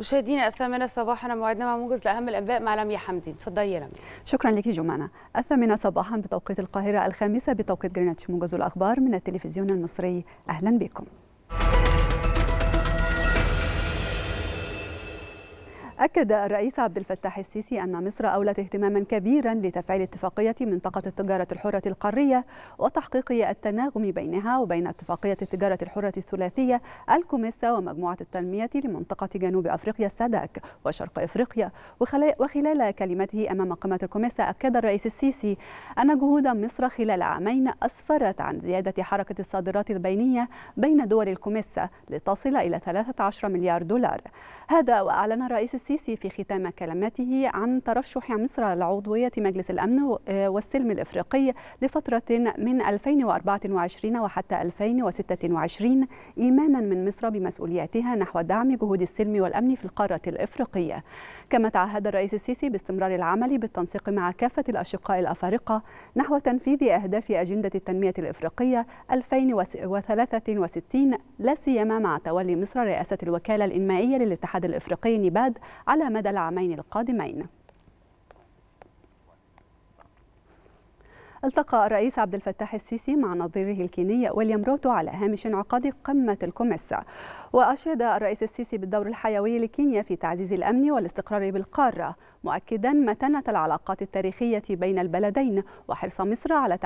مشاهدينا الثامنة صباحا موعدنا مع موجز لأهم الأنباء مع لميا حمدي تفضلي يا لميا شكرا لك جمانة الثامنة صباحا بتوقيت القاهرة الخامسة بتوقيت جرينتش موجز الأخبار من التلفزيون المصري أهلا بكم أكد الرئيس عبد الفتاح السيسي أن مصر أولت اهتماما كبيرا لتفعيل اتفاقية منطقة التجارة الحرة القارية وتحقيق التناغم بينها وبين اتفاقية التجارة الحرة الثلاثية الكوميسا ومجموعة التنمية لمنطقة جنوب أفريقيا السادك وشرق أفريقيا وخلال كلمته أمام قمة الكوميسا أكد الرئيس السيسي أن جهود مصر خلال عامين أسفرت عن زيادة حركة الصادرات البينية بين دول الكوميسا لتصل إلى 13 مليار دولار هذا وأعلن الرئيس السيسي السيسي في ختام كلماته عن ترشح مصر لعضوية مجلس الأمن آه، والسلم الإفريقي لفترة من 2024 وحتى 2026 إيمانا من مصر بمسؤولياتها نحو دعم جهود السلم والأمن في القارة الإفريقية كما تعهد الرئيس السيسي باستمرار العمل بالتنسيق مع كافة الأشقاء الأفارقة نحو تنفيذ أهداف أجندة التنمية الإفريقية 2063 لا سيما مع تولي مصر رئاسة الوكالة الإنمائية للاتحاد الإفريقي نباد على مدى العامين القادمين التقى الرئيس عبد الفتاح السيسي مع نظيره الكيني ويليام روتو على هامش انعقاد قمة الكوميسا وأشاد الرئيس السيسي بالدور الحيوي لكينيا في تعزيز الأمن والاستقرار بالقارة مؤكدا متانة العلاقات التاريخية بين البلدين وحرص مصر على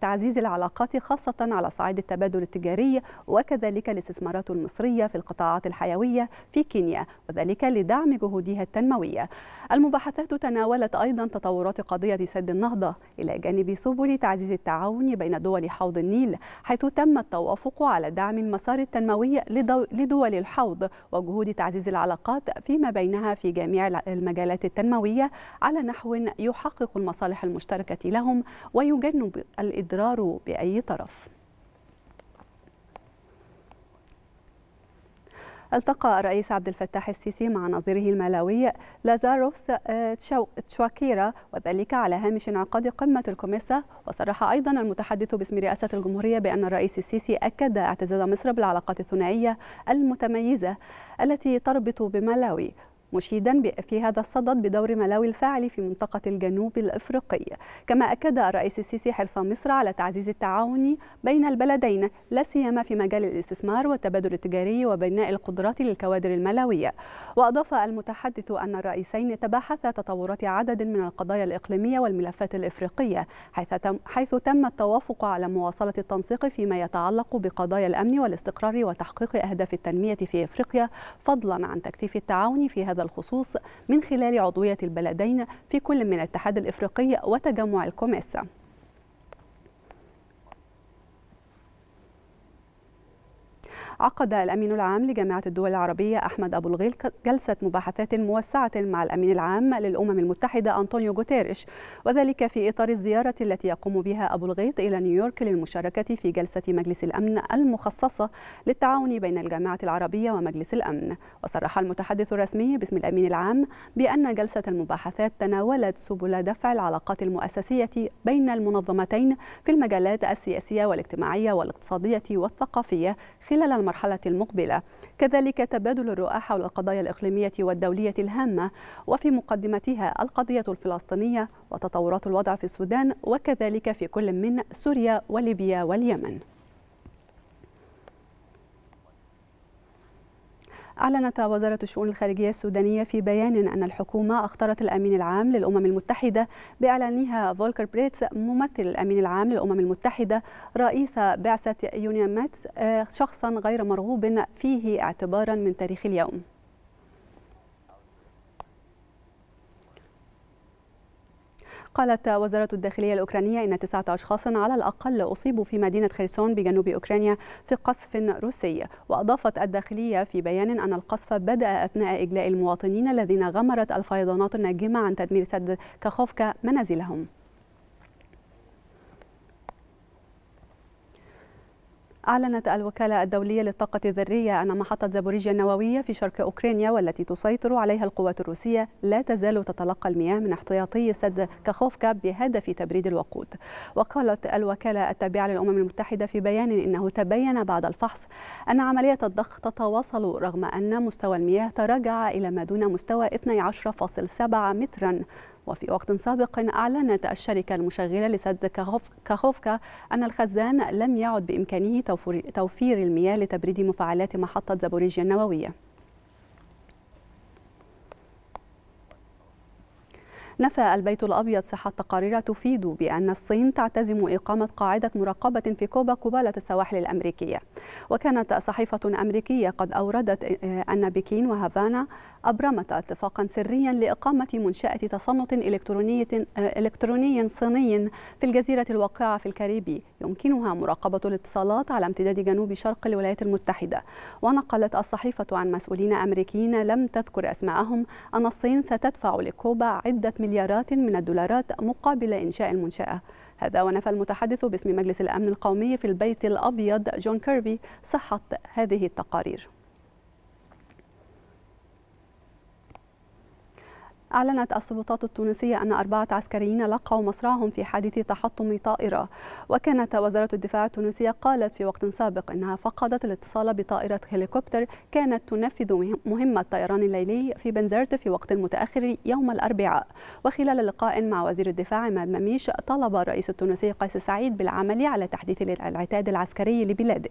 تعزيز العلاقات خاصة على صعيد التبادل التجاري وكذلك الاستثمارات المصرية في القطاعات الحيوية في كينيا وذلك لدعم جهودها التنموية المباحثات تناولت أيضا تطورات قضية سد النهضة إلى جانب سبل تعزيز التعاون بين دول حوض النيل حيث تم التوافق على دعم المسار التنموي لدول الحوض وجهود تعزيز العلاقات فيما بينها في جميع المجالات التنموية على نحو يحقق المصالح المشتركة لهم ويجنب الإضرار بأي طرف التقى الرئيس عبد الفتاح السيسي مع نظيره المالاوي لازاروس آه، تشواكيرا وذلك على هامش انعقاد قمة الكوميسا وصرح أيضا المتحدث باسم رئاسة الجمهورية بأن الرئيس السيسي أكد اعتزاز مصر بالعلاقات الثنائية المتميزة التي تربط بملاوي مشيدا في هذا الصدد بدور ملاوي الفاعل في منطقة الجنوب الإفريقي كما أكد الرئيس السيسي حرص مصر على تعزيز التعاون بين البلدين لا سيما في مجال الاستثمار والتبادل التجاري وبناء القدرات للكوادر الملاوية وأضاف المتحدث أن الرئيسين تباحثا تطورات عدد من القضايا الإقليمية والملفات الإفريقية حيث تم, حيث تم التوافق على مواصلة التنسيق فيما يتعلق بقضايا الأمن والاستقرار وتحقيق أهداف التنمية في إفريقيا فضلا عن تكثيف التعاون في هذا الخصوص من خلال عضوية البلدين في كل من الاتحاد الإفريقي وتجمع الكوميسا عقد الأمين العام لجامعة الدول العربية أحمد أبو الغيل جلسة مباحثات موسعة مع الأمين العام للأمم المتحدة أنطونيو جوتيريش وذلك في إطار الزيارة التي يقوم بها أبو الغيط إلى نيويورك للمشاركة في جلسة مجلس الأمن المخصصة للتعاون بين الجامعة العربية ومجلس الأمن وصرح المتحدث الرسمي باسم الأمين العام بأن جلسة المباحثات تناولت سبل دفع العلاقات المؤسسية بين المنظمتين في المجالات السياسية والاجتماعية والاقتصادية والثقافية خلال المرحلة المرحلة المقبلة كذلك تبادل الرؤى حول القضايا الإقليمية والدولية الهامة وفي مقدمتها القضية الفلسطينية وتطورات الوضع في السودان وكذلك في كل من سوريا وليبيا واليمن أعلنت وزارة الشؤون الخارجية السودانية في بيان أن الحكومة أخطرت الأمين العام للأمم المتحدة بإعلانها فولكر بريتس ممثل الأمين العام للأمم المتحدة رئيس بعثة يونيامات آه، شخصا غير مرغوب فيه اعتبارا من تاريخ اليوم قالت وزارة الداخلية الأوكرانية إن تسعة أشخاص على الأقل أصيبوا في مدينة خيرسون بجنوب أوكرانيا في قصف روسي وأضافت الداخلية في بيان أن القصف بدأ أثناء إجلاء المواطنين الذين غمرت الفيضانات الناجمة عن تدمير سد كاخوفكا منازلهم أعلنت الوكالة الدولية للطاقة الذرية أن محطة زابوريجيا النووية في شرق أوكرانيا والتي تسيطر عليها القوات الروسية لا تزال تتلقى المياه من احتياطي سد كاخوفكا بهدف تبريد الوقود وقالت الوكالة التابعة للأمم المتحدة في بيان إنه تبين بعد الفحص أن عملية الضخ تتواصل رغم أن مستوى المياه تراجع إلى ما دون مستوى 12.7 مترا وفي وقت سابق أعلنت الشركة المشغلة لسد كاخوفكا أن الخزان لم يعد بإمكانه توفير المياه لتبريد مفاعلات محطة زابوريجيا النووية نفى البيت الأبيض صحة تقارير تفيد بأن الصين تعتزم إقامة قاعدة مراقبة في كوبا قبالة السواحل الأمريكية وكانت صحيفة أمريكية قد أوردت آه، أن بكين وهافانا أبرمت اتفاقا سريا لإقامة منشأة تصنت إلكتروني إلكتروني صيني في الجزيرة الواقعة في الكاريبي يمكنها مراقبة الاتصالات على امتداد جنوب شرق الولايات المتحدة ونقلت الصحيفة عن مسؤولين أمريكيين لم تذكر أسماءهم أن الصين ستدفع لكوبا عدة مليارات من الدولارات مقابل إنشاء المنشأة هذا ونفى المتحدث باسم مجلس الأمن القومي في البيت الأبيض جون كيربي صحة هذه التقارير أعلنت السلطات التونسية أن أربعة عسكريين لقوا مصرعهم في حادث تحطم طائرة وكانت وزارة الدفاع التونسية قالت في وقت سابق أنها فقدت الاتصال بطائرة هليكوبتر كانت تنفذ مهمة الطيران الليلي في بنزرت في وقت متأخر يوم الأربعاء وخلال لقاء مع وزير الدفاع عماد مميش طلب الرئيس التونسي قيس سعيد بالعمل على تحديث العتاد العسكري لبلاده